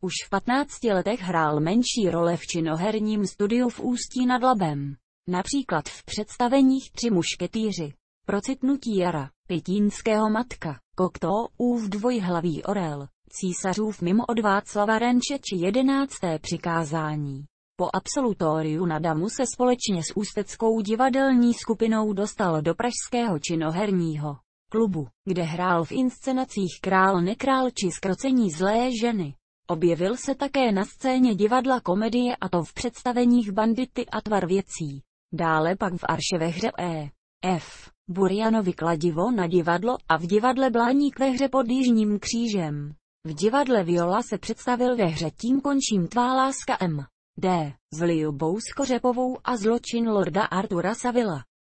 Už v 15 letech hrál menší role v činoherním studiu v Ústí nad Labem. Například v představeních Tři mušketýři, Procitnutí jara, Pitínského matka, Kokto, Úv dvojhlavý orel, Císařův mimo od Václava Renče či jedenácté přikázání. Po absolutoriu na Damu se společně s ústeckou divadelní skupinou dostal do pražského činoherního klubu, kde hrál v inscenacích Král nekrál či Skrocení zlé ženy. Objevil se také na scéně divadla komedie a to v představeních Bandity a tvar věcí. Dále pak v Arše ve hře E. F. Burjanovi kladivo na divadlo a v divadle Bláník ve hře pod Jižním křížem. V divadle Viola se představil ve hře Tím končím tvá láska M. D. S Liubou a zločin Lorda Artura Savila.